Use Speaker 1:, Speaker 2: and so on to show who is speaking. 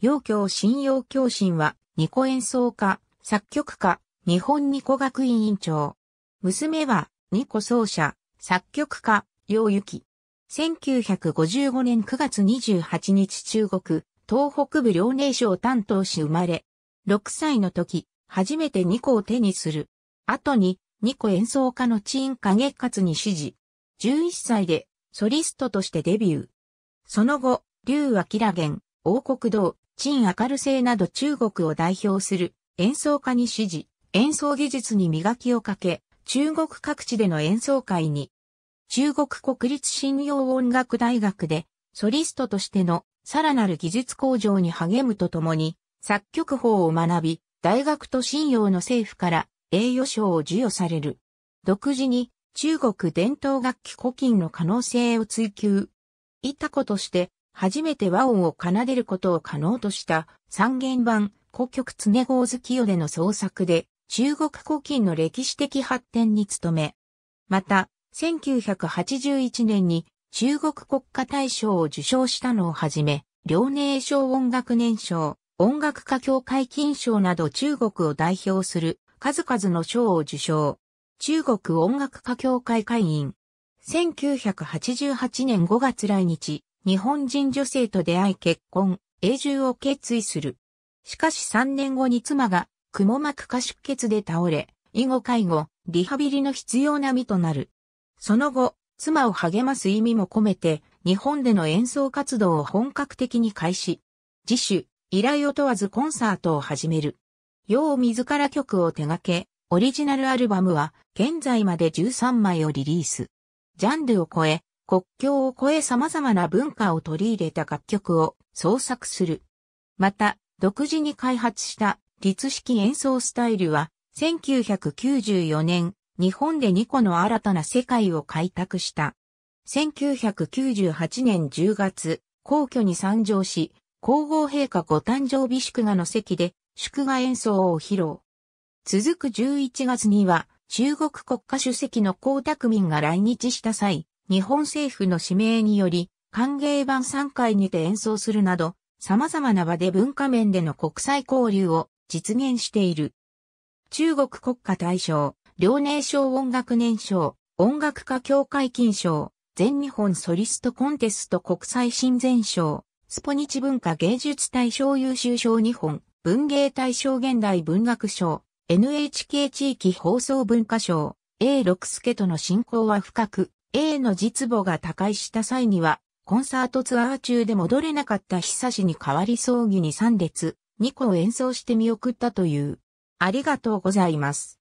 Speaker 1: 陽教信陽教神は、二個演奏家、作曲家、日本二個学院院長。娘は、二個奏者、作曲家、陽幸。1955年9月28日中国、東北部遼寧省担当し生まれ。6歳の時、初めてニ個を手にする。後に、ニ個演奏家のチーン影勝に指示。11歳で、ソリストとしてデビュー。その後、竜明元、王国道、陳明る性など中国を代表する演奏家に指示、演奏技術に磨きをかけ、中国各地での演奏会に、中国国立信用音楽大学で、ソリストとしてのさらなる技術向上に励むとともに、作曲法を学び、大学と信用の政府から栄誉賞を授与される。独自に中国伝統楽器古今の可能性を追求。いたことして初めて和音を奏でることを可能とした三弦版古曲常合月夜での創作で中国古今の歴史的発展に努め、また1981年に中国国家大賞を受賞したのをはじめ、遼寧省音楽年賞、音楽家協会金賞など中国を代表する数々の賞を受賞。中国音楽家協会会員。1988年5月来日、日本人女性と出会い結婚、永住を決意する。しかし3年後に妻が、蜘も膜下出血で倒れ、以後介護、リハビリの必要な身となる。その後、妻を励ます意味も込めて、日本での演奏活動を本格的に開始。自主、依頼を問わずコンサートを始める。よう自ら曲を手掛け、オリジナルアルバムは現在まで13枚をリリース。ジャンルを超え、国境を越え様々な文化を取り入れた楽曲を創作する。また、独自に開発した律式演奏スタイルは、1994年、日本で2個の新たな世界を開拓した。1998年10月、皇居に参上し、皇后陛下ご誕生日祝賀の席で、祝賀演奏を披露。続く11月には、中国国家主席の江沢民が来日した際、日本政府の指名により、歓迎版3回にて演奏するなど、様々な場で文化面での国際交流を実現している。中国国家大賞、遼寧省音楽年賞、音楽家協会金賞、全日本ソリストコンテスト国際親善賞、スポニチ文化芸術大賞優秀賞日本、文芸大賞現代文学賞、NHK 地域放送文化賞、A 6助との親交は深く、A の実母が他界した際には、コンサートツアー中で戻れなかった久しに代わり葬儀に3列、2個を演奏して見送ったという。ありがとうございます。